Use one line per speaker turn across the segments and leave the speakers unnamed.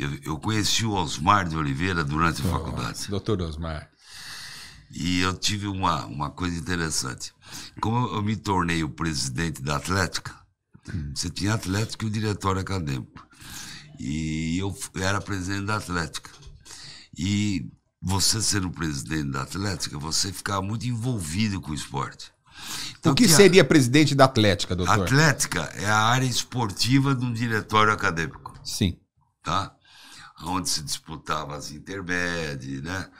Eu, eu conheci o Osmar de Oliveira durante a faculdade. Doutor Osmar. E eu tive uma, uma coisa interessante. Como eu me tornei o presidente da Atlética, hum. você tinha Atlético e o diretório acadêmico. E eu era presidente da Atlética. E você sendo presidente da Atlética, você ficava muito envolvido com o esporte. Então, o que, seria presidente da Atlética, doutor? Atlética é a área esportiva de um diretório acadêmico. Sim. Tá? onde se disputava as intermédias, né?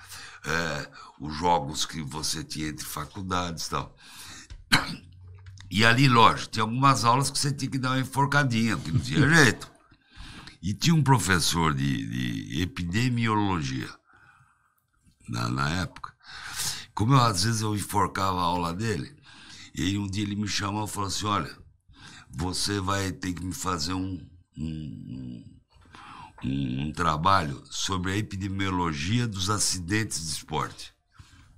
É, os jogos que você tinha entre faculdades e tal. E ali, lógico, tinha algumas aulas que você tinha que dar uma enforcadinha, que não tinha jeito. E tinha um professor de, de epidemiologia na, na, época. Como eu, às vezes eu enforcava a aula dele, e aí um dia ele me chamou e falou assim: Olha, você vai ter que me fazer um, um um, um trabalho sobre a epidemiologia dos acidentes de esporte.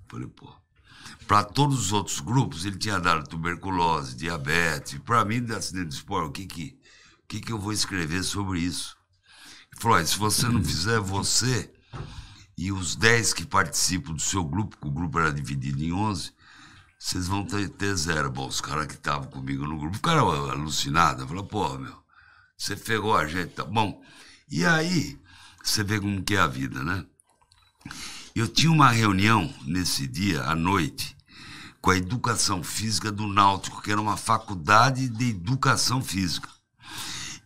Falei, pô. Para todos os outros grupos, ele tinha dado tuberculose, diabetes. Para mim, de acidente de esporte, o que que, o que que eu vou escrever sobre isso? Ele falou: se você não uhum. fizer, você e os 10 que participam do seu grupo, que o grupo era dividido em 11, vocês vão ter, ter zero. Bom, os caras que estavam comigo no grupo ficaram alucinados. Falaram: pô, meu, você pegou a gente. Tá bom. E aí, você vê como que é a vida, né? Eu tinha uma reunião nesse dia, à noite, com a educação física do Náutico, que era uma faculdade de educação física.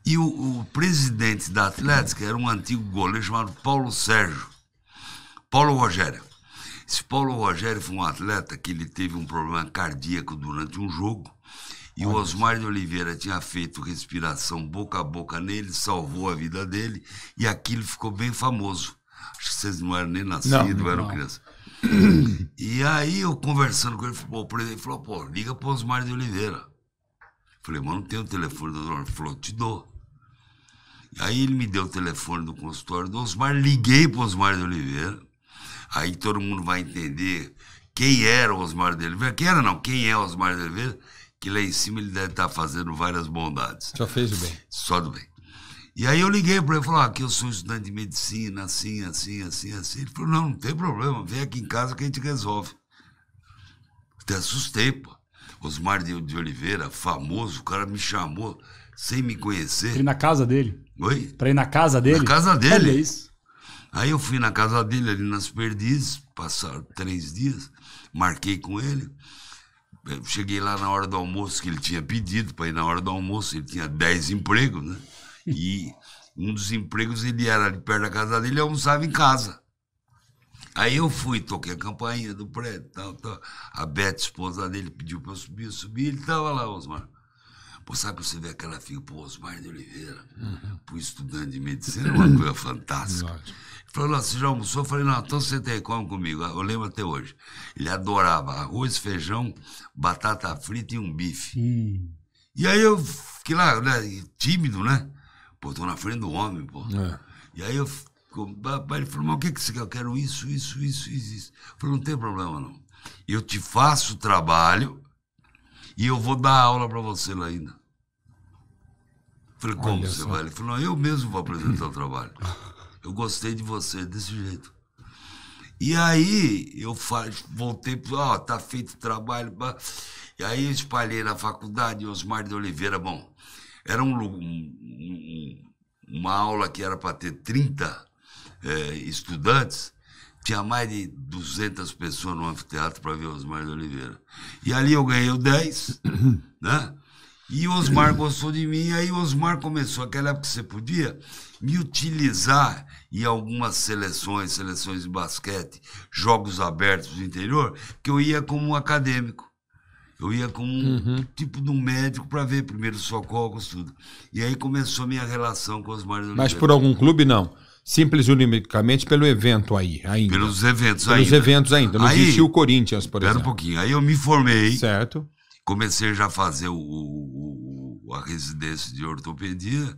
E o, o presidente da Atlética era um antigo goleiro chamado Paulo Sérgio. Paulo Rogério. Esse Paulo Rogério foi um atleta que ele teve um problema cardíaco durante um jogo e o Osmar de Oliveira tinha feito respiração boca a boca nele, salvou a vida dele, e aquilo ficou bem famoso. Acho que vocês não eram nem nascidos, não eram crianças. E aí eu conversando com ele, o presidente falou, pô, liga para o Osmar de Oliveira. Falei, mas não tem o telefone do Osmar. Ele falou, te dou. Aí ele me deu o telefone do consultório do Osmar, liguei para o Osmar de Oliveira. Aí todo mundo vai entender quem era o Osmar de Oliveira. Quem era não, quem é o Osmar de Oliveira que lá em cima ele deve estar tá fazendo várias bondades. Só fez o bem. Só do bem. E aí eu liguei para ele e falei, ah, que eu sou estudante de medicina, assim, assim, assim, assim. Ele falou, não, não tem problema, vem aqui em casa que a gente resolve. Até assustei, pô. Osmar de, Oliveira, famoso, o cara me chamou sem me conhecer. Pra ir na casa dele. Oi? Pra ir na casa dele? Na casa dele. isso. Aí eu fui na casa dele ali nas Perdizes, passaram três dias, marquei com ele. Eu cheguei lá na hora do almoço, que ele tinha pedido para ir na hora do almoço, ele tinha 10 empregos, né? E um dos empregos ele era de perto da casa dele, ele almoçava em casa. Aí eu fui, toquei a campainha do prédio, tal, tal. A Beth, esposa dele, pediu para eu subir, eu subi, ele estava lá, Osmar. Pô, sabe, você vê aquela figura, pô, Osmar de Oliveira, uhum. pro estudante de medicina, uma coisa fantástica. Ele falou, nossa, você já almoçou? Eu falei, não, então você tem como comigo. Eu lembro até hoje. Ele adorava arroz, feijão, batata frita e um bife. Hum. E aí eu fiquei lá, né, tímido, né? Pô, tô na frente do homem, pô. É. E aí eu ele falou, mas o que, que você quer? Eu quero isso, isso, isso, isso, isso. Eu falei, não tem problema, não. Eu te faço o trabalho e eu vou dar aula para você lá ainda. Falei, como você vai? Ele falou, eu mesmo vou apresentar o trabalho. Eu gostei de você desse jeito. E aí eu faz, voltei, ó, oh, tá feito o trabalho. E aí eu espalhei na faculdade, Osmar de Oliveira, bom, era um, um uma aula que era para ter 30 é, eh, estudantes, tinha mais de 200 pessoas no anfiteatro para ver Osmar de Oliveira. E ali eu ganhei o 10, né? E Osmar gostou de mim, aí Osmar começou, aquela época que você podia me utilizar em algumas seleções, seleções de basquete, jogos abertos do interior, que eu ia como um acadêmico. Eu ia como um uhum. tipo de um médico para ver primeiro socorros, tudo. E aí começou a minha relação com Osmar de Oliveira. Mas por algum clube, não? simples e unicamente pelo evento aí ainda. Pelos eventos Pelos ainda. Pelos eventos ainda. Não aí, existia o Corinthians, por exemplo. Espera um pouquinho. Aí eu me formei. Certo. Comecei já a fazer o, o, a residência de ortopedia.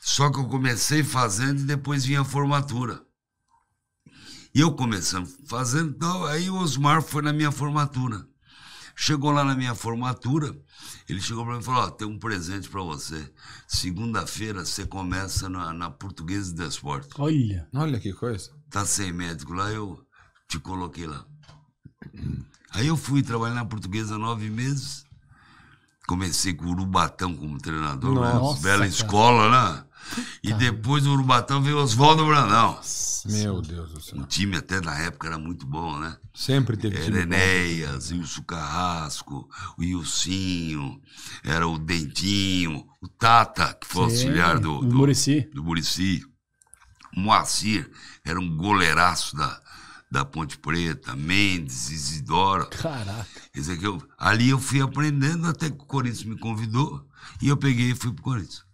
Só que eu comecei fazendo e depois vinha a formatura. E eu começando fazendo tal, então, aí o Osmar foi na minha formatura. Chegou lá na minha formatura, ele chegou para mim e falou: oh, tem um presente para você. Segunda-feira você começa na, na Portuguesa de Esporte. Olha. Olha que coisa. Tá sem médico lá, eu te coloquei lá. Aí eu fui trabalhar na Portuguesa nove meses. Comecei com o Urubatão como treinador, né? Nossa, né? bela cara. escola, né? E tá. depois o Urubatão veio Oswaldo Brandão. Meu Deus do céu. O time até na época era muito bom, né? Sempre teve era time. Era Wilson Carrasco, o Ilcinho, era o Dentinho, o Tata, que foi Sim, auxiliar do, do, Murici. do Murici. O Moacir era um goleiraço da, da Ponte Preta, Mendes, Isidoro. Caraca. Quer dizer, que eu, ali eu fui aprendendo até que o Corinthians me convidou e eu peguei e fui pro Corinthians.